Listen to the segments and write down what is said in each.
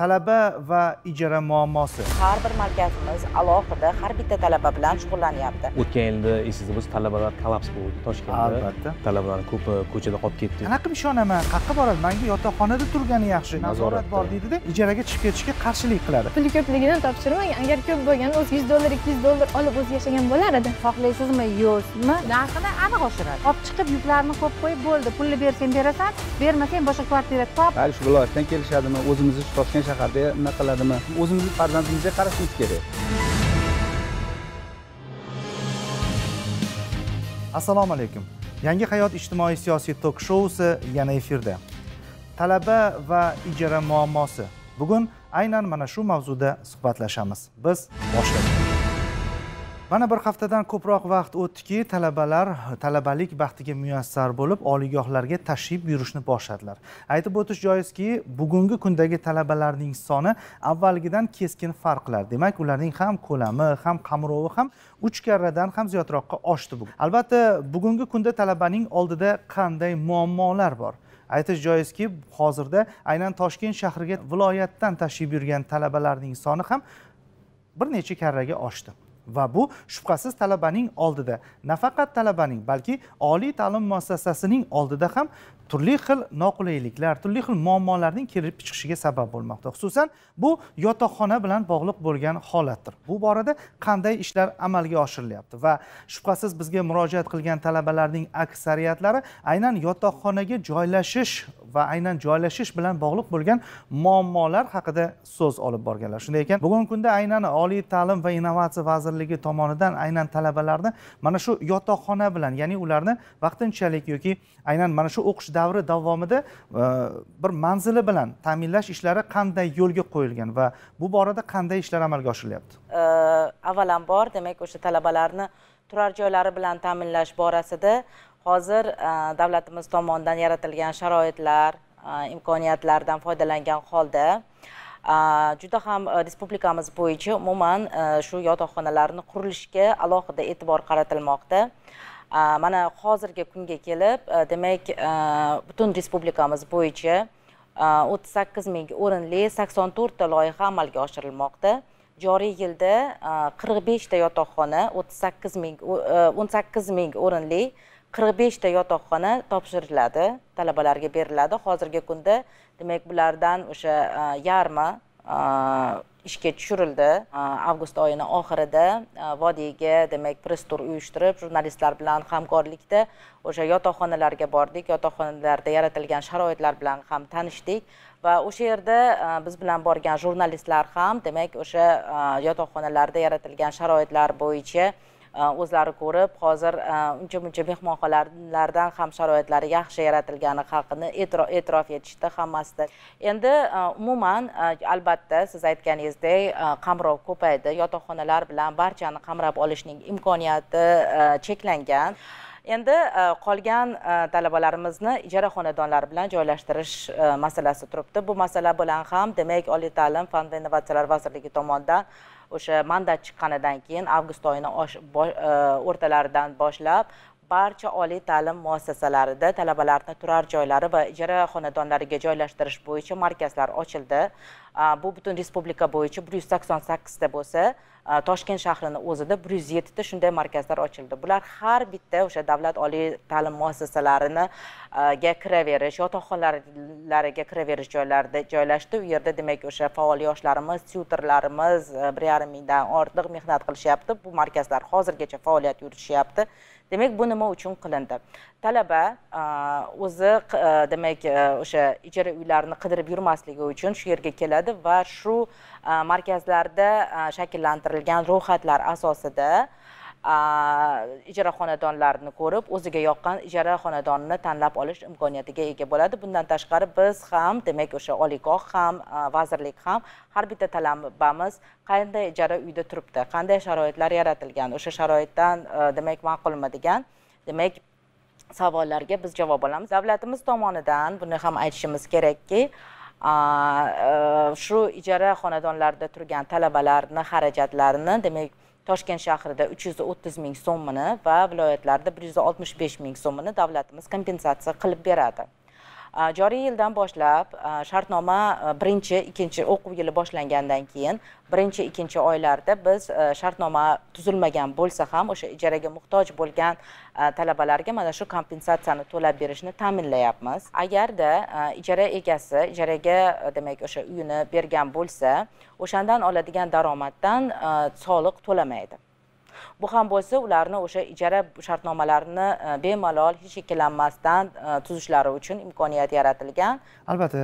talaba va ijara muammosi har bir markazimiz alohida har bitta talaba bilan shug'ullanyapti o'tgan yilda esingizda bo'lsa talabalar kollaps bo'ldi toshkentda albatta talabalarni ko'pi ko'chada qolib ketdi qanaqa ishonaman qayerqa boradi manga yotoqxonada turgani yaxshi nazorat bor deydida ijaraga chiqib ketishga qarshilik qiladi puli ko'pligidan topshirmang agar ko'p bo'lganda o'zi yuz dollar ikki yuz dollar olib o'zi yashagan bo'lar edi xohlaysizmi yo'qmi narxini aniq oshiradi olib chiqib yuklarni qo'yib qo'yib bo'ldi pulni bersang berasan bermasang boshqa kvartira top shu viloyatdan kelishadimi o'zimizni ish toshkent shaharda nima qiladimi o'zimizni farzandimizga qarashimiz kerak assalomu alaykum yangi hayot ijtimoiy siyosiy tok shousi yana efirda talaba va ijara muammosi bugun aynan mana shu mavzuda suhbatlashamiz biz boshladik mana bir haftadan ko'proq vaqt o'tdiki talabalar talabalik baxtiga muyassar bo'lib oliygohlarga tashrif buyurishni boshladilar aytib o'tish joizki bugungi kundagi talabalarning soni avvalgidan keskin farqlar demak ularning ham ko'lami ham qamrovi ham uch karradan ham ziyodroqqa oshdi bugun albatta bugungi kunda talabaning oldida qanday muammolar bor aytish joizki hozirda aynan toshkent shahriga viloyatdan tashrif buyurgan talabalarning soni ham bir necha karraga oshdi va bu shubhasiz talabaning oldida nafaqat talabaning balki oliy ta'lim muassasasining oldida ham turli xil noqulayliklar turli xil muammolarning kelib chiqishiga sabab bo'lmoqda xususan bu yotoqxona bilan bog'liq bo'lgan holatdir bu borada qanday ishlar amalga oshirilyapti va shubhasiz bizga murojaat qilgan talabalarning aksariyatlari aynan yotoqxonaga joylashish va aynan joylashish bilan bog'liq bo'lgan muammolar haqida so'z olib borganlar shunday ekan bugungi kunda aynan oliy ta'lim va innovatsiya vazirligi tomonidan aynan talabalarni mana shu yotoqxona bilan ya'ni ularni vaqtinchalik yoki aynan mana shu o'qish davri davomida e, bir manzili bilan ta'minlash ishlari qanday yo'lga qo'yilgan va bu borada qanday ishlar amalga oshirilyapti e, avvalambor demak o'sha talabalarni turar joylari bilan ta'minlash borasida hozir e, davlatimiz tomonidan yaratilgan sharoitlar e, imkoniyatlardan foydalangan holda e, juda ham respublikamiz bo'yicha umuman shu yotoqxonalarni qurilishga alohida e'tibor qaratilmoqda mana hozirgi kunga kelib demak butun respublikamiz bo'yicha o'ttiz sakkiz ming o'rinli sakson to'rtta loyiha amalga oshirilmoqda joriy yilda qirq beshta yotoqxona o'ttiz sakkiz ming o'n sakkiz ming o'rinli 45 ta yotoqxona topshiriladi talabalarga beriladi hozirgi kunda demak bulardan o'sha e, yarmi e, ishga tushirildi e, avgust oyini oxirida vodiyga demak press tur uyushtirib jurnalistlar bilan hamkorlikda o'sha yotoqxonalarga bordik yotoqxonalarda yaratilgan sharoitlar bilan ham tanishdik va o'sha yerda biz bilan borgan jurnalistlar ham demak o'sha yotoqxonalarda yaratilgan sharoitlar bo'yicha Э, o'zlari ko'rib hozir э, uncha muncha mehmonxonalardan ham sharoitlari yaxshi yaratilgani haqini e'tirof etishdi hammasida endi e, umuman e, albatta siz aytganingizdek e, qamrov ko'paydi yotoqxonalar bilan barchani qamrab olishning imkoniyati cheklangan endi e, qolgan e, talabalarimizni ijara xonadonlari bilan joylashtirish e, masalasi turibdi bu masala bilan ham demak oliy ta'lim fan va innovatsiyalar vazirligi tomonidan o'sha mandat chiqqanidan keyin avgust oyini o'rtalaridan boshlab barcha oliy ta'lim muassasalarida talabalarni turar joylari va ijara xonadonlariga joylashtirish bo'yicha markazlar ochildi bu butun respublika bo'yicha bir yuz sakson sakkizta bo'lsa toshkent shahrini o'zida bir yuz yettita shunday markazlar ochildi bular har bitta o'sha davlat oliy ta'lim muassasalariniga kiraverish yotoqxonalariga kiraverish joylarida joylashdi u yerda demak o'sha faol yoshlarimiz tyutorlarimiz bir yarim mingdan ortiq mehnat qilishyapti bu markazlar hozirgacha faoliyat yuritishyapti demak bu nima uchun qilindi talaba o'zi demak o'sha ijara uylarni qidirib yurmasligi uchun shu yerga keladi va shu markazlarda shakllantirilgan ro'yxatlar asosida ijara xonadonlarini ko'rib o'ziga yoqqan ijara xonadonini tanlab olish imkoniyatiga ega bo'ladi bundan tashqari biz ham demak o'sha oliygoh ham vazirlik ham har bitta talabamiz qanday ijara uyda turibdi qanday sharoitlar yaratilgan o'sha sharoitdan demak ma'qulmi degan demak savollarga biz javob olamiz davlatimiz tomonidan buni ham aytishimiz kerakki shu ijara xonadonlarida turgan talabalarni xarajatlarini demak toshkent shahrida 330 ming so'mini va viloyatlarda 165 ming so'mini davlatimiz kompensatsiya qilib beradi joriy yildan boshlab shartnoma birinchi ikkinchi o'quv yili boshlangandan keyin birinchi ikkinchi oylarda biz shartnoma tuzilmagan bo'lsa ham o'sha ijaraga muhtoj bo'lgan talabalarga mana shu kompensatsiyani to'lab berishni ta'minlayapmiz agarda ijara egasi ijaraga demak o'sha uyini bergan bo'lsa o'shandan oladigan daromaddan soliq to'lamaydi bu ham bo'lsa ularni o'sha ijara shartnomalarini e, bemalol hech ikkilanmasdan e, tuzishlari uchun imkoniyat yaratilgan albatta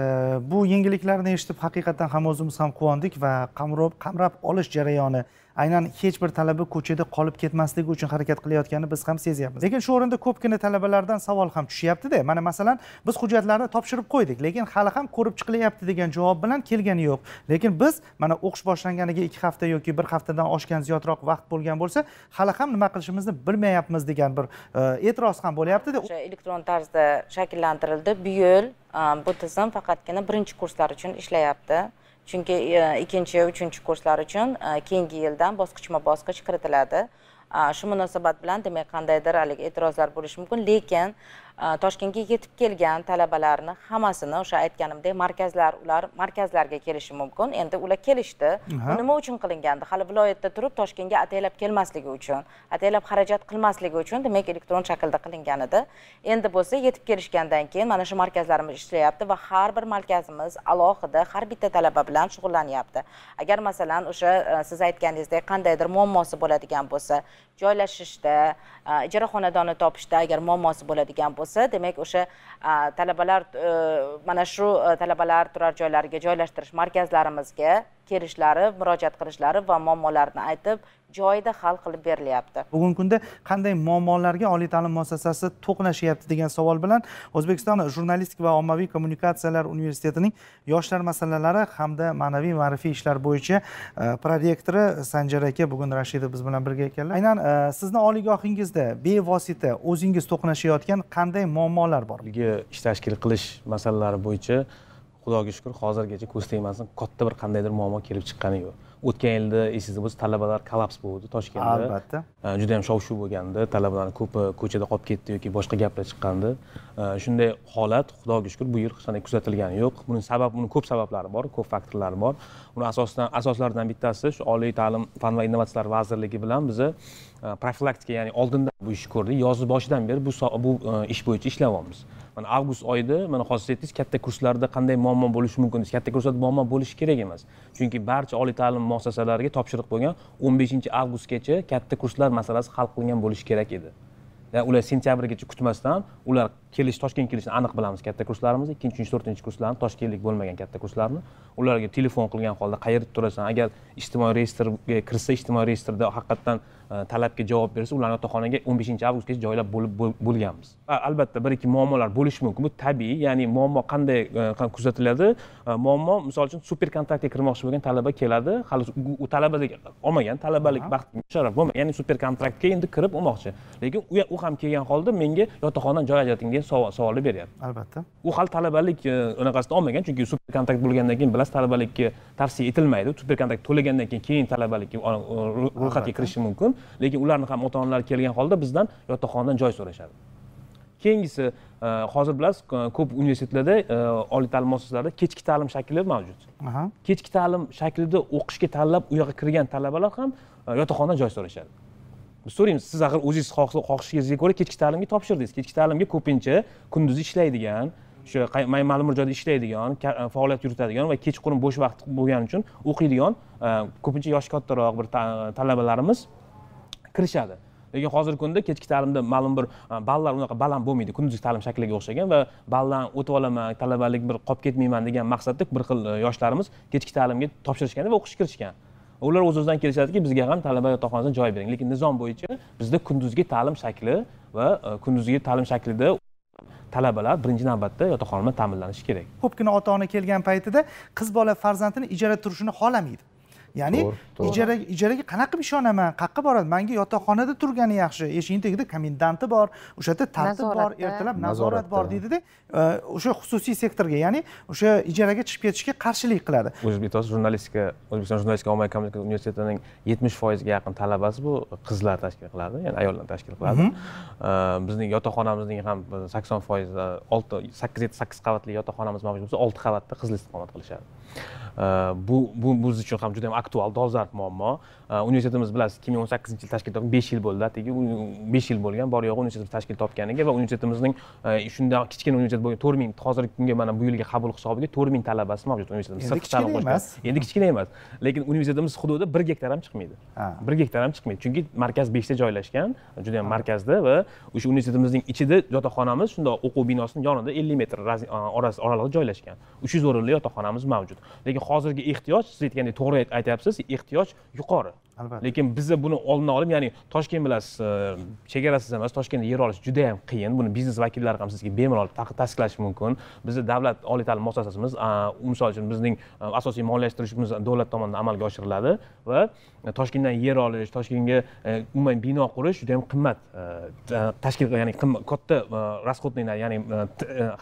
bu yengilliklarni eshitib haqiqatdan ham o'zimiz ham quvondik va qamrab qamrab olish jarayoni aynan hech bir talaba ko'chada qolib ketmasligi uchun harakat qilayotganini biz ham sezyapmiz lekin shu o'rinda ko'pgina talabalardan savol ham tushyaptida mana masalan biz hujjatlarni topshirib qo'ydik lekin hali ham ko'rib chiqilyapti degan javob bilan kelgani yo'q lekin biz mana o'qish boshlanganiga ikki hafta yoki bir haftadan oshgan ziyodroq vaqt bo'lgan bo'lsa hali ham nima qilishimizni bilmayapmiz degan bir e, e'tiroz ham bo'lyaptida elektron tarzda shakllantirildi bu yil e, bu tizim faqatgina birinchi kurslar uchun ishlayapti chunki e, ikkinchi uchinchi kurslar uchun e, keyingi yildan bosqichma bosqich kiritiladi shu munosabat bilan demak qandaydir haligi e'tirozlar bo'lishi mumkin lekin toshkentga yetib kelgan talabalarni hammasini o'sha aytganimdek markazlar ular markazlarga kelishi mumkin endi ular kelishdi bu nima uchun qilingandi hali viloyatda turib toshkentga ataylab kelmasligi uchun ataylab xarajat qilmasligi uchun demak elektron shaklda qilingan edi endi bo'lsa yetib kelishgandan keyin mana shu markazlarimiz ishlayapti va har bir markazimiz alohida har bitta talaba bilan shug'ullanyapti agar masalan o'sha e, siz aytganingizdek qandaydir muammosi bo'ladigan bo'lsa joylashishda e, ijara xonadoni topishda agar muammosi bo'ladigan bo'lsa bo'lsa demak o'sha talabalar e, mana shu e, talabalar turar joylariga joylashtirish markazlarimizga kelishlari murojaat qilishlari va muammolarini aytib joyida hal qilib berilyapti bugungi kunda qanday muammolarga oliy ta'lim muassasasi to'qnashyapti degan savol bilan o'zbekiston jurnalistika va ommaviy kommunikatsiyalar universitetining yoshlar masalalari hamda ma'naviy ma'rifiy ishlar bo'yicha e, prorektori sanjar aka bugun rashidov biz bilan birga ekanlar aynan e, sizni oliygohingizda bevosita o'zingiz to'qnashayotgan qanday muammolar bor ish tashkil qilish masalalari bo'yicha xudoga shukur hozirgacha ko'z tegmasin katta bir qandaydir muammo kelib chiqqani yo'q o'tgan yilda esingizda bo'lsa talabalar kollaps bo'ldi toshkentda albatta juda yam shov shuv bo'lgandi talabalarni ko'pi ko'chada qolib ketdi yoki boshqa gaplar chiqqandi shunday holat xudoga shukur bu yil hech qanday kuzatilgani yo'q buning sabab buni ko'p sabablari bor ko'p faktorlari bor buni asosidan asoslaridan bittasi shu oliy ta'lim fan va innovatsiyalar vazirligi bilan biza profilaktika ya'ni oldindan bu ishni ko'rdik yozni boshidan beri bu bu ish bo'yicha ishlayapmiz mana avgust oyida mana hozir aytdingiz katta kurslarda qanday muammo bo'lishi mumkin desiz katta kurslarda muammo bo'lishi kerak emas chunki barcha oliy ta'lim muassasalariga topshiriq bo'lgan o'n beshinchi avgustgacha katta kurslar masalasi hal qilingan bo'lishi kerak edi ya'ni ular sentyabrgacha kutmasdan ular kelish toshkentga kelishini aniq bilamiz katta kurslarimizni ikkinchi uchinchi to'rtinchi kurslarni toshkentlik bo'lmagan katta kurslarni ularga telefon qilgan holda qayerda turasan agar ijtimoiy reyestrga kirsa ijtimoiy reyestrda haqiqatdan e, talabga javob bersa ularni yotoqxonaga o'n beshinchi avgustgacha joylab bo'lganmiz albatta bir ikki muammolar bo'lishi mumkin bu tabiiy ya'ni muammo qanday e, kuzatiladi e, muammo misol uchun super kontraktga kirmoqchi bo'lgan talaba keladi hali u talabalik olmagan talabalik baxt sharaf bo'lmagan ya'ni super kontraktga endi kirib olmoqchi lekin u ham kelgan holda menga yotoqxonadan joy ajrating degan savolni beryapti albatta u hali talabalik e, unaqasini olmagan chunki super kontakt bo'lgandan keyin bilasiz talabalikka tavsiya etilmaydi super kontakt to'lagandan keyin keyin talabalikka e, ro'yxatga kirishi mumkin lekin ularni ham ota onalari kelgan holda bizdan yotoqxonadan joy so'rashadi keyingisi e, hozir bilasiz ko'p universitetlarda oliy ta'lim muassasalarida kechki ta'lim shakli mavjud kechki ta'lim shaklida o'qishga tanlab u yoqqa kirgan talabalar ham yotoqxonadan joy so'rashadi so'raymiz siz axir o'zingiz xohishingizga ko'ra kechki ta'limga topshirdingiz kechki ta'limga ko'pincha kunduzi ishlaydigan o'sha ma'lum bir joyda ishlaydigan e, faoliyat yuritadigan va kechqurun bo'sh vaqt bo'lgani uchun o'qiydigan e, ko'pincha yoshi kattaroq bir e, talabalarimiz kirishadi lekin hozirgi kunda kechki ta'limda ma'lum bir ballar unaqa baland bo'lmaydi kunduzgi ta'lim shakliga o'xshagan va baldan o'tib olaman talabalik bir qolib ketmayman degan maqsadda bir xil yoshlarimiz kechki ta'limga topshirishgan va o'qishga kirishgan ular o'z o'zidan kelishadiki bizga ham talaba yotoqxonasini joy bering lekin nizom bo'yicha bizda kunduzgi ta'lim shakli va e, kunduzgi ta'lim shaklida talabalar birinchi navbatda yotoqxona bilan ta'minlanishi kerak ko'pgina ota ona kelgan paytida qiz bola farzandini ijara turishini xohlamaydi ya'ni ijaraga ijaraga qanaqa qilib ishonaman qayerqa boradi manga yotoqxonada turgani yaxshi eshigini tagida komendanti bor o'sha yerda tartib bor ertalab nazorat bor deydida e, o'sha xususiy sektorga ya'ni o'sha ijaraga chiqib ketishga qarshilik qiladi o'zbek jurnalistika o'zbekiston jurnalistika ommaviy kommunikatsiya universitetining yetmish foizga yaqin talabasi bu qizlar tashkil qiladi ya'ni ayollar tashkil qiladi e, bizning yotoqxonamizning ham sakson foizi olti sakkiz sakkiz qavatli yotoqxonamiz mavjud bo'lsa olti qavatda qizlar istiqomat qilishadi bu bu biz uchun ham juda ham aktual dolzarb muammo universitetimiz bilasiz ikki ming o'n sakkizinchi yil tashkil topgan besh yil bo'ldi atigi besh yil bo'lgan bor yo'g'i universitetimiz tashkil topganiga va universitetimizning shunda kichkina universitet bo'lgan to'rt ming hozirgi kunga mana bu yilgi qabul hisobiga to'rt ming talabasi mavjud universitetimiz endi kichkina emas endi kichkina emas lekin universitetimiz hududi bir gektar ham chiqmaydi bir gektar ham chiqmaydi chunki markaz beshta joylashgan juda yam markazda va o'sha universitetimizning ichida yotoqxonamiz shundoq o'quv binosini yonida ellik metr oralig'ida joylashgan uch yuz o'rinli yotoqxonamiz mavjud lekin hozirgi ehtiyoj siz aytgandek to'g'ri aytyapsiz ehtiyoj yuqori albatta lekin bizda buni oldini olib ya'ni toshkent bilasiz e, chegarasiz emas toshkentda yer olish juda yam qiyin buni biznes vakillari ham sizga bemalol tasdiqlashi mumkin bizda davlat oliy ta'lim muassasamiz misol uchun bizning e, asosiy moliyalashtirishimiz davlat tomonidan amalga oshiriladi va toshkentdan yer olish toshkentga e, umuman bino qurish juda yam qimmat tashkil ya'ni katta расходный ya'ni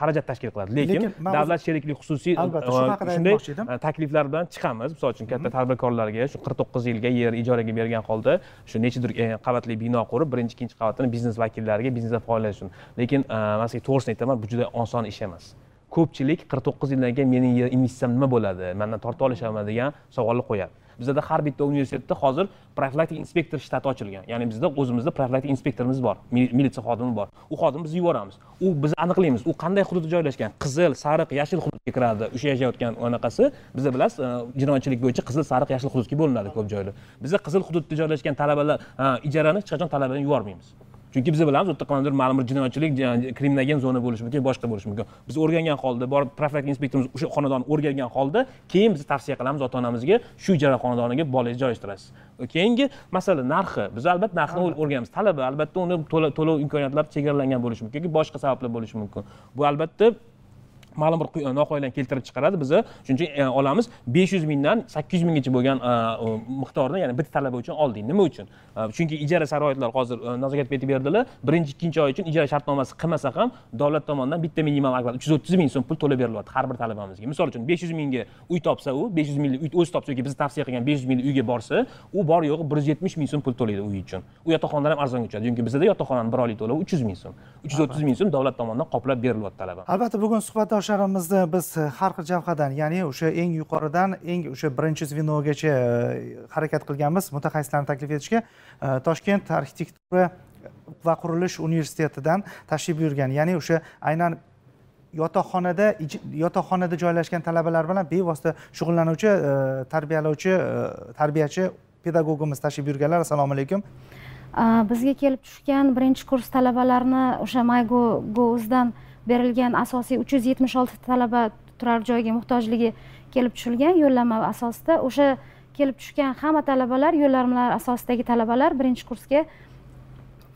xarajat tashkil qiladi lekin davlat sheriklik xususiy shunday takliflar bilan chiqamiz misol uchun katta mhm. tadbirkorlarga shu qirq to'qqiz yilga yer ijaraga bergan holda shu nechadir e, qavatli bino qurib birinchi ikkinchi qavatini biznes vakillariga biznesda faoliyat uchun lekin e, man sizga to'g'risini aytaman bu juda oson ish emas ko'pchilik qirq to'qqiz yildan keyin mening investitsiyam nima bo'ladi mandan tortib olishaman degan savolni qo'yadi bizada har bitta universitetda hozir profilaktik inspektor shtati ochilgan ya'ni bizda o'zimizda profilaktik inspektorimiz bor militsiya xodimi bor u xodimni biz yuboramiz u biz aniqlaymiz u qanday hududda joylashgan qizil sariq yashil hududga kiradi o'sha yashayotgan anaqasi bizda bilasiz e, jinoyatchilik bo'yicha qizil sariq yashil hududga bo'linadi ko'p joyda biza qizil hududda joylashgan talabalar e, ijarani hech qachon talabalarni yubormaymiz chunki biz bilamiz u yerda qanaqadir ma'lum bir jinoyatchilik kriminogen zona bo'lishi mumkin boshqa bo'lishi mumkin biz o'rgangan holda borib profilaktika inspektorimiz o'sha xonadonni o'rgangan holda keyin biz tavsiya qilamiz ota onamizga shu ijara xonadoniga bolangizni joylashtirasiz keyingi masala narxi biz albatta narxni o'rganamiz talaba albatta uni to'lov imkoniyatlari chegaralangan bo'lishi mumkin yoki boshqa sabablar bo'lishi mumkin bu albatta ma'lum bir noqonuniy keltirib chiqaradi biza shuning uchun e, olamiz besh yuz mingdan sakkiz yuz minggacha bo'lgan e, miqdorni ya'ni bitta talaba uchun oldik nima uchun e, chunki ijara sharoitlari hozir nazorat aytib berdilar birinchi ikkinchi oy uchun ijara shartnomasi qilmasa ham davlat tomonidan bitta minimal oklad uch yuz o'ttiz ming so'm pul to'lab berilyapti har bir talabamizga misol uchun besh yuz mingga uy topsa u besh yuz minglik uy o'zi topsa yoki biz tavsiya qilgan besh yuz minglik uyga borsa u bor yo'g'i bir yuz yetmish ming so'm pul to'laydi uy uchun u yotoqxonalar ham arzonga tushadi chunki bizada yotoqxonani bir oylik to'lovi uch yuz ming so'm uch yuz o'ttiz ming so'm davlat tomonidan qoplab berilyapti talaba albatta bugun suhbatdosh yoshlarimizni biz har xil jabhadan ya'ni o'sha eng yuqoridan eng o'sha birinchi zvenogacha e, harakat qilganmiz mutaxassislarni taklif etishga e, toshkent arxitektura va qurilish universitetidan tashrif buyurgan ya'ni o'sha aynan yotoqxonada yotoqxonada joylashgan talabalar bilan bevosita shug'ullanuvchi e, tarbiyalovchi tarbiyachi pedagogimiz tashrif buyurganlar assalomu alaykum bizga kelib tushgan birinchi kurs talabalarini o'sha maygo go'zdan go berilgan asosiy uch yuz yetmish olti talaba turar joyga muhtojligi kelib tushilgan yo'llanma asosida o'sha kelib tushgan hamma talabalar yo'llanmalar asosidagi talabalar birinchi kursga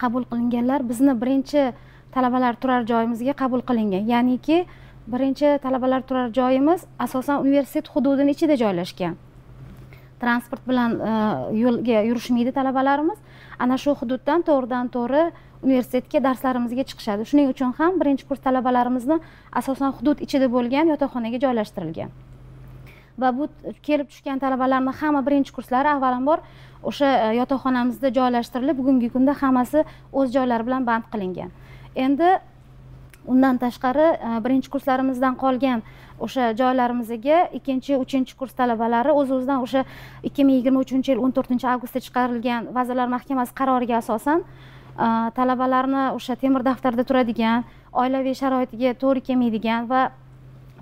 qabul qilinganlar bizni birinchi talabalar turar joyimizga qabul qilingan ya'niki birinchi talabalar turar joyimiz asosan universitet hududini ichida joylashgan transport bilan e, yo'lga yurishmaydi talabalarimiz ana shu hududdan to'g'ridan to'g'ri universitetga darslarimizga chiqishadi shuning uchun ham birinchi kurs talabalarimizni asosan hudud ichida bo'lgan yotoqxonaga joylashtirilgan va bu kelib tushgan talabalarni hamma birinchi kurslari avvalambor o'sha e, yotoqxonamizda joylashtirilib bugungi kunda hammasi o'z joylari bilan band qilingan endi undan tashqari e, birinchi kurslarimizdan qolgan o'sha joylarimizga ikkinchi uchinchi kurs talabalari o'z o'zidan o'sha ikki ming yigirma uchinchi yil o'n to'rtinchi avgustda chiqarilgan vazirlar mahkamasi qaroriga asosan Э, talabalarni o'sha temir daftarda turadigan oilaviy sharoitiga to'g'ri kelmaydigan va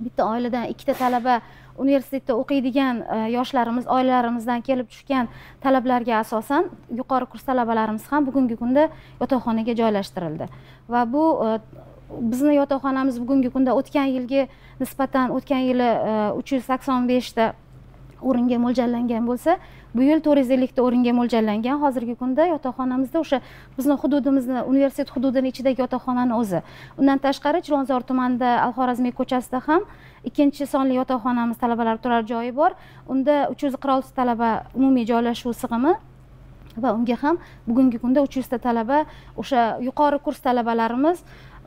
bitta oiladan ikkita talaba universitetda o'qiydigan e, yoshlarimiz oilalarimizdan kelib tushgan talablarga asosan yuqori kurs talabalarimiz ham bugungi kunda yotoqxonaga joylashtirildi va bu e, bizni yotoqxonamiz bugungi kunda o'tgan yilgi nisbatan o'tgan yili e, uch yuz sakson beshta o'ringa mo'ljallangan bo'lsa bu yil to'rt yuz ellikta o'ringa mo'ljallangan hozirgi kunda yotoqxonamizda o'sha bizni hududimizni universitet hududini ichidagi yotoqxonani o'zi undan tashqari chilonzor tumanida alxorazmiy ko'chasida ham ikkinchi sonli yotoqxonamiz talabalar turar joyi bor unda uch yuz qirq olti talaba umumiy joylashuv sig'imi va unga ham bugungi kunda uch yuzta talaba o'sha yuqori kurs talabalarimiz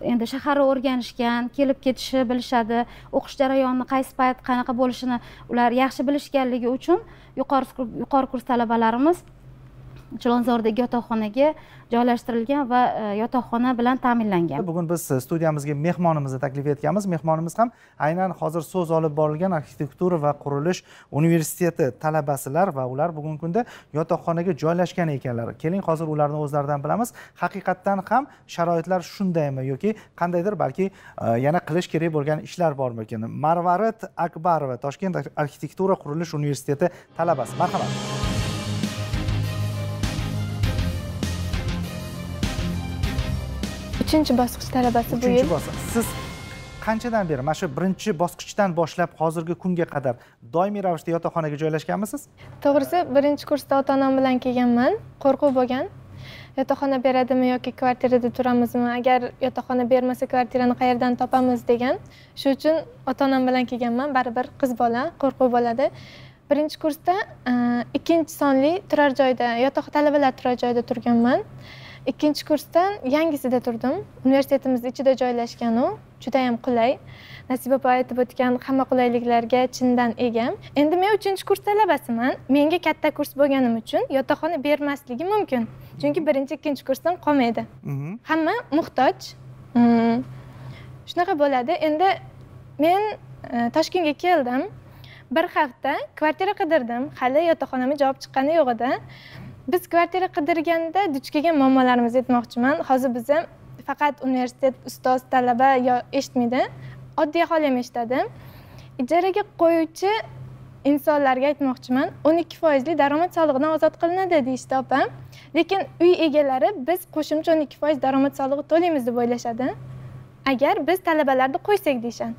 endi shaharni o'rganishgan kelib ketishi bilishadi o'qish jarayonini qaysi payt qanaqa bo'lishini ular yaxshi bilishganligi uchun yuqori yuqori kurs talabalarimiz chilonzordagi yotoqxonaga joylashtirilgan va e, yotoqxona bilan ta'minlangan bugun biz e, studiyamizga mehmonimizni taklif etganmiz mehmonimiz ham aynan hozir so'z olib borilgan arxitektura va qurilish universiteti talabasilar va ular bugungi kunda yotoqxonaga joylashgan ekanlar keling hozir ularni o'zlaridan bilamiz haqiqatdan ham sharoitlar shundaymi yoki qandaydir balki e, yana qilish kerak bo'lgan ishlar bormikin marvarid akbarova toshkent arxitektura qurilish universiteti talabasi marhamat uchinchi bosqich talabasi bu yil uchinchi siz qanchadan beri mana shu birinchi bosqichdan boshlab hozirgi kunga qadar doimiy ravishda yotoqxonaga joylashganmisiz to'g'risi birinchi kursda ota onam bilan kelganman qo'rquv bo'lgan yotoqxona beradimi yoki kvartirada turamizmi agar yotoqxona bermasa kvartirani qayerdan topamiz degan shu uchun ota onam bilan kelganman baribir qiz bola qo'rquv bo'ladi birinchi kursda e, ikkinchi sonli turar joyda yotoq talabalar turar joyida turganman ikkinchi kursdan yangisida turdim universitetimizni ichida joylashgan u judayam qulay nasiba opa aytib o'tgan hamma qulayliklarga chindan egam endi men uchinchi kurs talabasiman menga katta kurs bo'lganim uchun yotoqxona bermasligi mumkin chunki birinchi ikkinchi kursdan qolmaydi mhm. hamma muhtoj mm. shunaqa bo'ladi endi men e, toshkentga keldim bir hafta kvartira qidirdim hali yotoqxonamga javob chiqqani yo'q edi biz kvartira qidirganda duch kelgan muammolarimizni aytmoqchiman hozir bizni faqat universitet ustoz talaba yo eshitmaydi oddiy aholi ham eshitadi ijaraga qo'yuvchi insonlarga aytmoqchiman o'n ikki daromad solig'idan ozod qilinadi deyishdi opa lekin uy egalari biz qo'shimcha o'n ikki foiz daromad solig'i to'laymiz deb o'ylashadi agar biz talabalarni qo'ysak deyishadi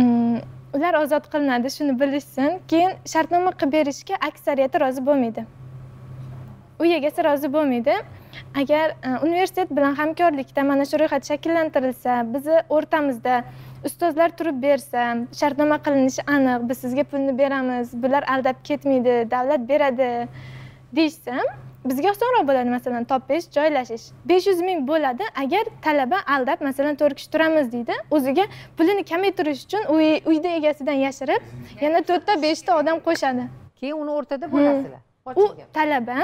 mm, ular ozod qilinadi shuni bilishsin keyin shartnoma qilib berishga aksariyati rozi bo'lmaydi uy egasi rozi bo'lmaydi agar e, universitet bilan hamkorlikda mana shu ro'yxat shakllantirilsa bizni o'rtamizda ustozlar turib bersa shartnoma qilinishi aniq biz sizga pulni beramiz bular aldab ketmaydi davlat beradi deyishsa bizga osonroq bo'ladi masalan topish joylashish besh yuz ming bo'ladi agar talaba aldab masalan to'rt kishi turamiz deydi o'ziga pulini kamaytirish uchun uyni egasidan yashirib yana to'rtta beshta odam qo'shadi keyin uni o'rtada bo'lasizlar u talaba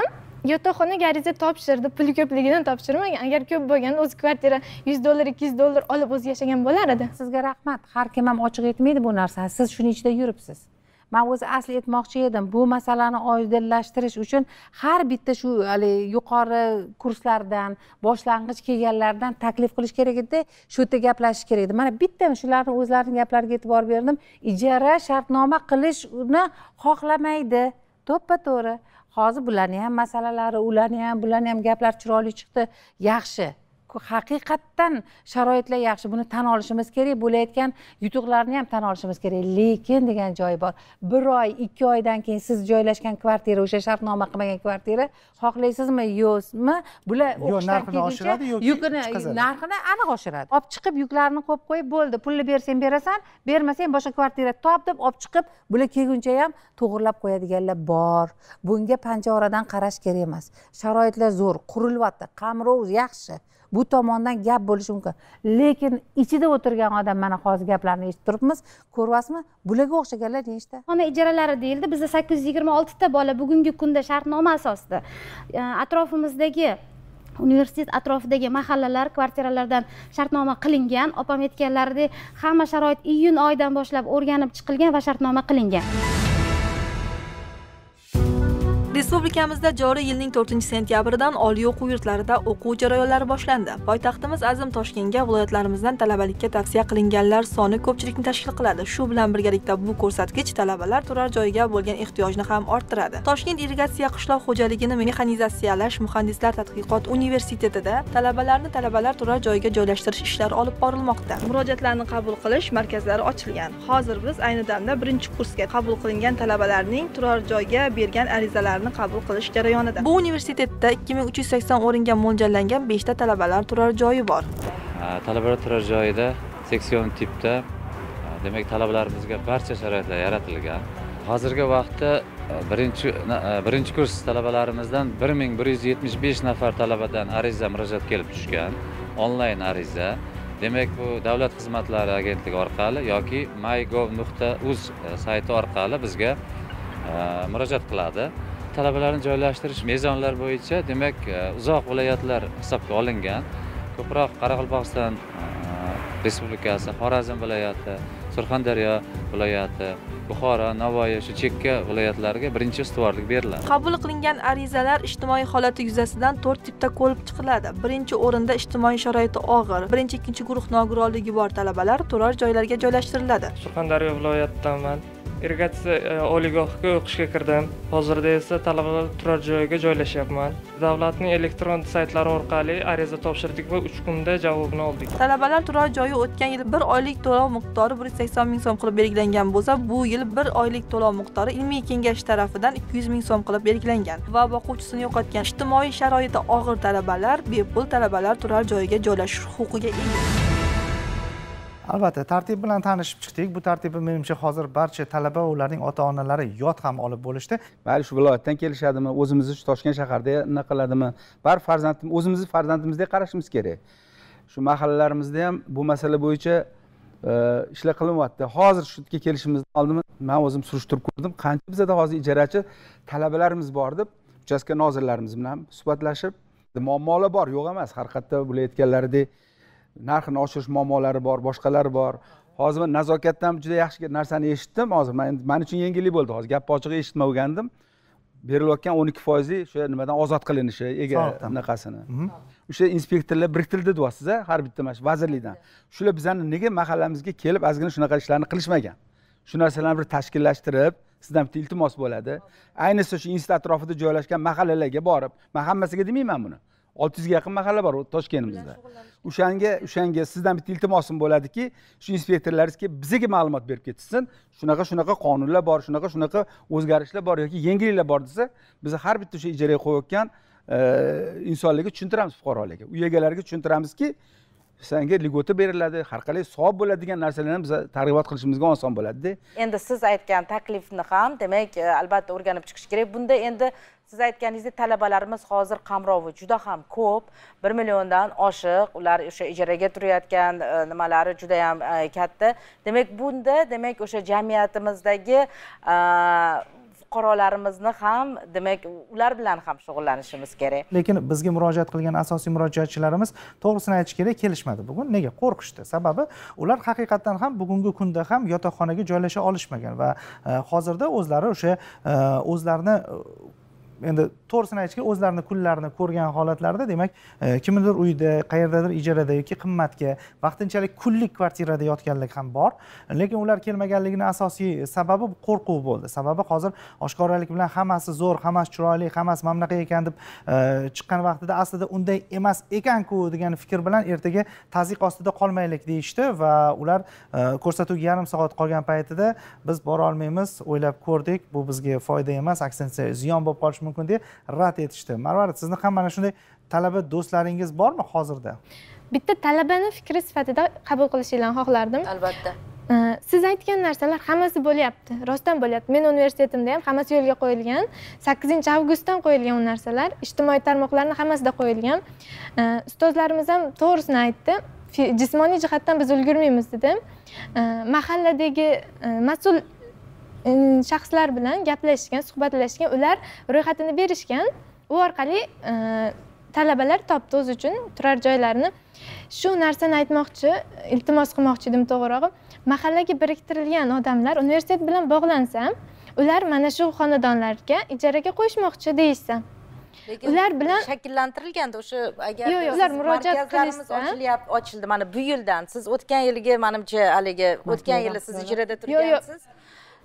yotoqxona gariza topshirdi puli ko'pligini topshirmagan agar ko'p bo'lganda o'zi kvartira yuz dollar ikki yuz dollar olib o'zi yashagan bo'lar edi sizga rahmat har kim ham ochiq aytmaydi bu narsani siz shuni ichida yuribsiz man o'zi asli aytmoqchi edim bu masalani oydinlashtirish uchun har bitta shu haligi yuqori kurslardan boshlang'ich kelganlardan taklif qilish kerak edida shu yerda gaplashish kerak edi mana bitta shularni o'zlarini gaplariga e'tibor berdim ijara shartnoma qilishni xohlamaydi to'ppa to'g'ri hozir bularni ham masalalari ularni ham bularni ham gaplari chiroyli chiqdi yaxshi haqiqatdan sharoitlar yaxshi buni tan olishimiz kerak bo'layotgan yutuqlarni ham tan olishimiz kerak lekin degan joyi bor bir oy ikki oydan keyin siz joylashgan kvartira o'sha shartnoma qilmagan kvartira xohlaysizmi yo'qmi bular o'qishdan narxini oshiradi yoki yukini narxini aniq oshiradi olib chiqib yuklarini qo'yib qo'yib bo'ldi pulni bersang berasan bermasang boshqa kvartira top deb olib chiqib bular kelguncha ham to'g'irlab qo'yadiganlar bor bunga panja oradan qarash kerak emas sharoitlar zo'r qurilyapti qamrov yaxshi bu tomondan gap bo'lishi mumkin lekin ichida o'tirgan odam mana hozir gaplarni eshitib turibmiz ko'ryapsizmi bularga o'xshaganlar nechta xona ijaralari deyildi bizda sakkiz yuz yigirma oltita bola bugungi kunda shartnoma asosida atrofimizdagi universitet atrofidagi mahallalar kvartiralardan shartnoma qilingan opam aytganlaridek hamma sharoit iyun oyidan boshlab o'rganib chiqilgan va shartnoma qilingan respublikamizda joriy yilning 4 sentyabridan oliy o'quv yurtlarida o'quv jarayonlari boshlandi poytaxtimiz azim toshkentga viloyatlarimizdan talabalikka tavsiya qilinganlar soni ko'pchilikni tashkil qiladi shu bilan birgalikda bu ko'rsatkich talabalar turar joyiga bo'lgan ehtiyojni ham orttiradi toshkent irrigatsiya qishloq xo'jaligini mexanizatsiyalash muhandislar tadqiqot universitetida talabalarni talabalar turar joyiga joylashtirish ishlari olib borilmoqda murojaatlarni qabul qilish markazlari ochilgan hozir biz ayni damda birinchi kursga qabul qilingan talabalarning turar joyga bergan arizalarini qabul qabul qilish jarayonida bu universitetda 2380 o'ringa mo'ljallangan 5 ta talabalar turar joyi bor talabalar turar joyida seksion tipda demak talabalarimizga barcha sharoitlar yaratilgan hozirgi vaqtda birinchi birinchi kurs talabalarimizdan 1175 nafar talabadan ariza murojaat kelib tushgan onlayn ariza demak bu davlat xizmatlari agentligi orqali yoki mygov.uz nuqta uz sayti orqali bizga murojaat qiladi talabalarni joylashtirish mezonlar bo'yicha demak e, uzoq viloyatlar hisobga olingan ko'proq qoraqalpog'iston e, respublikasi xorazm viloyati surxondaryo viloyati buxoro navoiy shu chekka viloyatlarga birinchi ustuvorlik beriladi qabul qilingan arizalar ijtimoiy holati yuzasidan to'rt tipda ko'rib chiqiladi birinchi o'rinda ijtimoiy sharoiti og'ir birinchi ikkinchi guruh nogironligi bor talabalar turar joylarga joylashtiriladi surxondaryo viloyatidanman irrigatsiya e, oliygohiga o'qishga kirdim hozirda esa talabalar turar joyiga joylashyapman davlatning elektron saytlari orqali ariza topshirdik va uch kunda javobini oldik talabalar turar joyi o'tgan yil bir oylik to'lov miqdori bir yuz sakson ming so'm qilib belgilangan bo'lsa bu yil bir oylik to'lov miqdori ilmiy kengash tarafidan ikki yuz ming so'm qilib belgilangan va boquvchisini yo'qotgan ijtimoiy sharoiti og'ir talabalar bepul talabalar turar joyiga joylashish huquqiga ega albatta tartib bilan tanishib chiqdik bu tartibni menimcha hozir barcha talaba ularning ota onalari yod ham olib bo'lishdi mayli shu viloyatdan kelishadimi o'zimizni shu toshkent shaharida anaqa qiladimi baribir farzandim o'zimizni farzandimizdek qarashimiz kerak shu mahallalarimizda ham bu masala bo'yicha e, ishlar qilinyapti hozir shu yerga kelishimizdan oldin man o'zim surishtirib ko'rdim qancha bizada hozir ijarachi talabalarimiz bor deb uchastka nozirlarimiz bilan suhbatlashib muammolar bor yo'q emas har qayerda bular aytganlaridek narxini oshirish muammolari bor boshqalar bor hozir man nazokatdan juda yaxshi narsani eshitdim hozir man uchun yengillik bo'ldi hozir gapni ochig'i eshitmagandim berilayotgan o'n ikki foizlik o'sha nimadan ozod qilinishi ega anaqasini mhm. o'sha inspektorlar biriktirildi deyapsiz har bitta mana shu vazirlikdan shular bizani nega mahallamizga kelib ozgina shunaqa ishlarni qilishmagan shu narsalarni bir tashkillashtirib sizdan bitta iltimos bo'ladi ayniqsa shu institut atrofida joylashgan mahallalarga borib man hammasiga demayman buni olti yuzga yaqin mahalla bor toshkentimizda o'shanga o'shanga sizdan bitta iltimosim bo'ladiki shu inspektorlaringizga bizaga ma'lumot berib ketishsin shunaqa shunaqa qonunlar bor shunaqa shunaqa o'zgarishlar bor yoki yengilliklar bor desa biz har bitta o'sha ijaraga qo'yayotgan insonlarga tushuntiramiz fuqarolarga uy egalariga tushuntiramizki sanga ligota beriladi har qalay bo'ladi degan narsalarni biz targ'ibot qilishimizga oson bo'ladida endi siz aytgan taklifni ham demak albatta o'rganib chiqish kerak bunda endi siz aytganingizdek talabalarimiz hozir qamrovi juda ham ko'p bir milliondan oshiq ular o'sha ijaraga turayotgan e, nimalari juda yam e, katta demak bunda demak o'sha jamiyatimizdagi e, fuqarolarimizni ham demak ular bilan ham shug'ullanishimiz kerak lekin bizga murojaat qilgan asosiy murojaatchilarimiz to'g'risini aytish kerak kelishmadi bugun nega qo'rqishdi sababi ular haqiqatdan ham bugungi kunda ham yotoqxonaga joylasha olishmagan va hozirda o'zlari o'sha o'zlarini endi to'g'risini aytishga o'zlarini kunlarini ko'rgan holatlarida demak e, kimnidir uyda qayerdadir ijarada yoki qimmatga vaqtinchalik kunlik kvartirada yotganlik ham bor lekin ular kelmaganligini asosiy sababi qo'rquv bo'ldi sababi hozir oshkoralik bilan hammasi zo'r hammasi chiroyli hammasi mana bunaqa ekan deb e, chiqqan vaqtida aslida unday emas ekanku degan fikr bilan ertaga tazyiq ostida qolmaylik deyishdi va ular e, ko'rsatuvga yarim soat qolgan paytida biz borolmaymiz o'ylab ko'rdik bu bizga foyda emas aksincha ziyon bo'lib qolishi mumkin deya rad etishdi marvarid sizni ham mana shunday talaba do'stlaringiz bormi hozirda bitta talabani fikri sifatida qabul qilishingizni xohlardim albatta siz aytgan narsalar hammasi bo'lyapti rostdan bo'lyapti meni universitetimda ham hammasi yo'lga qo'yilgan sakkizinchi avgustdan qo'yilgan u narsalar ijtimoiy tarmoqlarni hammasida qo'yilgan ustozlarimiz ham to'g'risini aytdi jismoniy jihatdan biz ulgurmaymiz dedi mahalladagi e, mas'ul shaxslar bilan gaplashishgan suhbatlashgan ular ro'yxatini berishgan u orqali e, talabalar topdi o'zi uchun turar joylarni shu narsani aytmoqchi iltimos qilmoqchi edim to'g'rirog'i mahallaga biriktirilgan odamlar universitet bilan bog'lansa ular mana shu xonadonlarga ijaraga qo'yishmoqchi deyishsa lekin ular bilan shakllantirilganda o'sha agar yo'q yo'q ular murojaat qilishsa ochildi mana bu yildan siz o'tgan yilgi manimcha haligi o'tgan yili siz ijarada turgansiz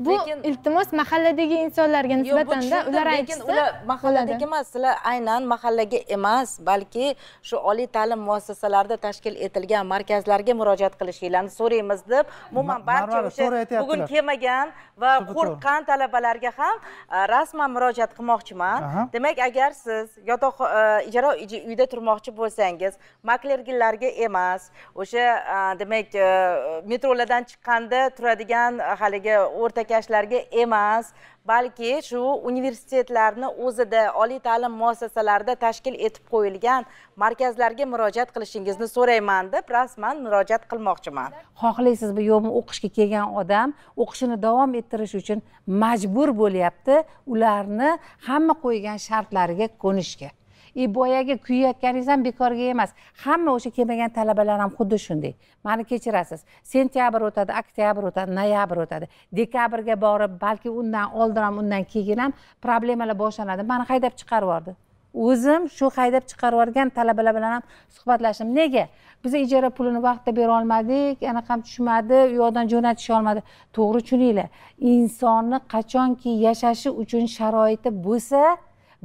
bu iltimos mahalladagi insonlarga nisbatanda ular aytishsa ular mahalladagi emas sizlar aynan mahallaga emas balki shu oliy ta'lim muassasalarida tashkil etilgan markazlarga murojaat qilishinglarni so'raymiz deb umuman barcha o'sha bugun kelmagan va qo'rqqan talabalarga ham e, rasman murojaat qilmoqchiman demak agar siz yotoq e, ijara uyda turmoqchi bo'lsangiz maklergillarga emas o'sha e, demak metrolardan chiqqanda turadigan haligi o'rta amakashlarga emas balki shu universitetlarni o'zida oliy ta'lim muassasalarida tashkil etib qo'yilgan markazlarga murojaat qilishingizni so'rayman deb rasman murojaat qilmoqchiman xohlaysizmi bu yo'qmi o'qishga kelgan odam o'qishini davom ettirish uchun majbur bo'lyapti ularni hamma qo'ygan shartlariga ko'nishga e boyagi kuyayotganingiz ham bekorga emas hamma o'sha kelmagan talabalar ham xuddi shunday mani kechirasiz sentyabr o'tadi oktyabr o'tadi noyabr o'tadi dekabrga borib balki undan oldin ham undan keyin ham problemalar boshlanadi mani haydab chiqarib yubordi o'zim shu haydab chiqarib yuborgan talabalar bilan ham suhbatlashdim nega biz ijara pulini vaqtida bera olmadik anaqam tushmadi u yoqdan jo'natisha olmadi to'g'ri tushuninglar insonni qachonki yashashi uchun sharoiti bo'lsa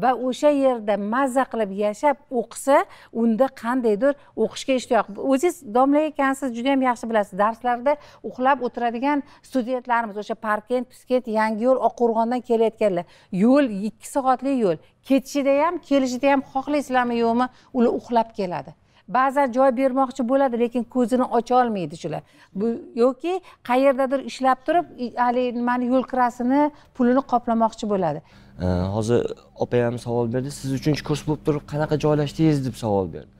va o'sha yerda mazza qilib yashab o'qisa unda qandaydir o'qishga ishtiyoq o'zingiz domla ekansiz juda yam yaxshi bilasiz darslarda uxlab o'tiradigan studentlarimiz o'sha parkent piskent yo'l oqqo'rg'ondan kelayotganlar yo'l ikki soatlik yo'l ketishida ham kelishida ham xohlaysizlarmi yo'qmi ular uxlab keladi ba'zan joy bermoqchi bo'ladi lekin ko'zini ocha olmaydi shular bu yoki qayerdadir ishlab turib haligi nimani yo'l kirasini pulini qoplamoqchi bo'ladi hozir opa ham savol berdi siz uchinchi kurs bo'lib turib qanaqa joylashdingiz deb savol berdi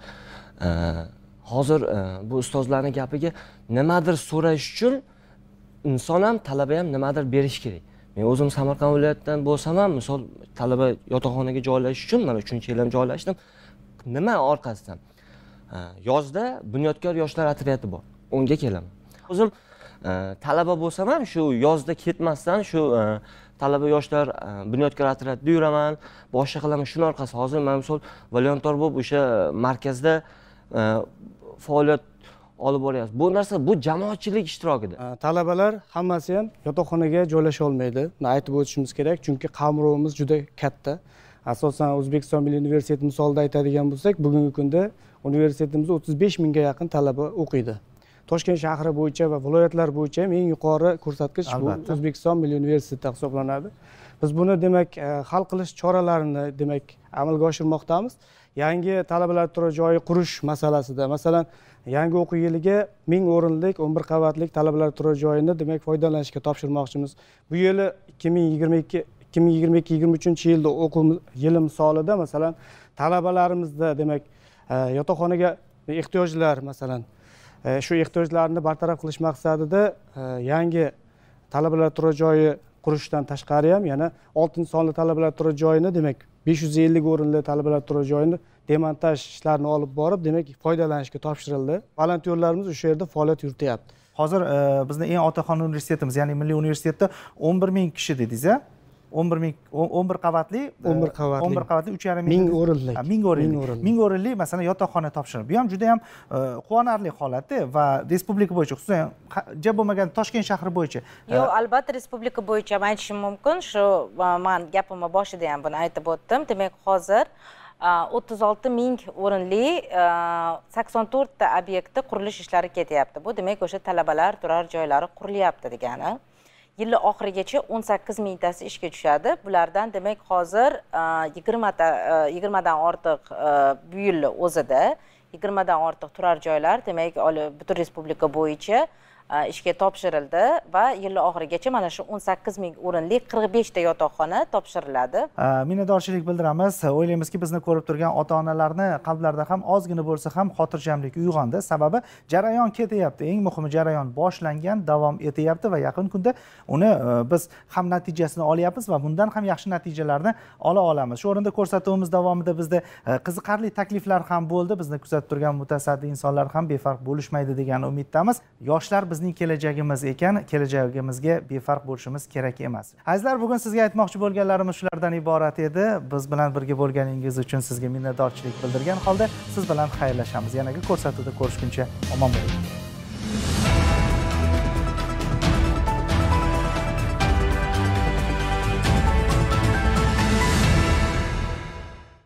hozir e, bu ustozlarni gapiga nimadir so'rash uchun inson ham talaba ham nimadir berish kerak men o'zim samarqand viloyatidan bo'lsam ham misol talaba yotoqxonaga joylashish uchun mana uchinchi yil ham joylashdim nima orqasidan yozda bunyodkor yoshlar otryadi bor unga kelaman o'zim e, talaba bo'lsam ham shu yozda ketmasdan shu e, talaba yoshlar e, bunyodkor otryadida yuraman boshqa qilaman shuni orqasi hozir man misol volontyor bo'lib o'sha markazda e, faoliyat olib boryapmiz bu narsa bu jamoatchilik ishtirokida e, talabalar hammasi ham yotoqxonaga joylasha olmaydi buni aytib o'tishimiz kerak chunki qamrovimiz juda katta asosan o'zbekiston milliy universiteti misolida aytadigan bo'lsak bugungi kunda universitetimizda o'ttiz besh mingga yaqin talaba o'qiydi toshkent shahri bo'yicha va viloyatlar bo'yicha eng yuqori ko'rsatkich bu o'zbekiston milliy universiteti hisoblanadi biz buni demak e, hal qilish choralarini demak amalga oshirmoqdamiz yangi talabalar turar joyi qurish masalasida masalan yangi o'quv yiliga ming o'rinlik o'n bir qavatlik talabalar turar joyini demak foydalanishga topshirmoqchimiz bu yili ikki ming yigirma ikki ikki ming yigirma ikki yigirma uchinchi yilda o'quv yili misolida masalan talabalarimizda demak e, yotoqxonaga ehtiyojlar masalan shu ehtiyojlarni bartaraf qilish maqsadida e, yangi talabalar turar joyi qurishdan tashqari ham yana oltinchi sonli talabalar turar joyini demak besh yuz ellik o'rinli talabalar turar joyini demontaj ishlarini olib borib demak foydalanishga topshirildi volontyorlarimiz o'sha yerda faoliyat yurityapti hozir e, bizni eng otaxon universitetimiz ya'ni milliy universitetda o'n bir ming kishi dedingiz a o'n bir ming o'n bir qavatli o'n bir e, qavatli o'n bir qavatli uch yarim ming o'rinli ming o'rinli ming o'rinli masalan yotoqxona topshirib bu ham juda yam e, quvonarli holatda va respublika bo'yicha xususan ja bo'lmagan toshkent shahri bo'yicha e, yo'q albatta respublika bo'yicha ham aytishim mumkin shu man gapimni boshida ham buni aytib o'tdim demak hozir o'ttiz olti ming o'rinli sakson to'rtta obyektda qurilish ishlari ketyapti bu demak o'sha talabalar turar joylari qurilyapti degani yili oxirigacha o'n sakkiz mingtasi ishga tushadi bulardan demak hozir e, yigirmata e, yigirmadan ortiq e, bu yilni o'zida yigirmadan ortiq turar joylar demak butun respublika bo'yicha Э, ishga topshirildi va yil oxirigacha mana shu o'n sakkiz ming o'rinli qirq beshta yotoqxona topshiriladi э, minnatdorchilik bildiramiz o'ylaymizki bizni ko'rib turgan ota onalarni qalblarida ham ozgina bo'lsa ham xotirjamlik uyg'ondi sababi jarayon ketyapti eng muhimi jarayon boshlangan davom etyapti va yaqin kunda uni e, biz ham natijasini olyapmiz va bundan ham yaxshi natijalarni ola olamiz shu o'rinda ko'rsatuvimiz davomida bizda e, qiziqarli takliflar ham bo'ldi bizni kuzatib turgan mutasaddi insonlar ham befarq bo'lishmaydi degan umiddamiz yoshlar bizning kelajagimiz ekan kelajagimizga befarq bo'lishimiz kerak emas azizlar bugun sizga aytmoqchi bo'lganlarimiz shulardan iborat edi biz bilan birga bo'lganingiz uchun sizga minnatdorchilik bildirgan holda siz bilan xayrlashamiz yanagi ko'rsatuvda ko'rishguncha omon bo'ling